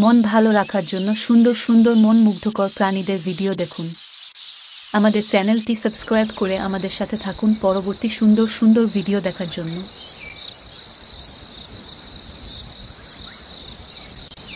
মন ভালো রাখার জন্য সুন্দর সুন্দর মন মুগ্ধকর প্রাণীদের ভিডিও দেখুন আমাদের চ্যানেলটি সাবস্ক্রাইব করে আমাদের সাথে থাকুন পরবর্তী সুন্দর সুন্দর ভিডিও দেখার জন্য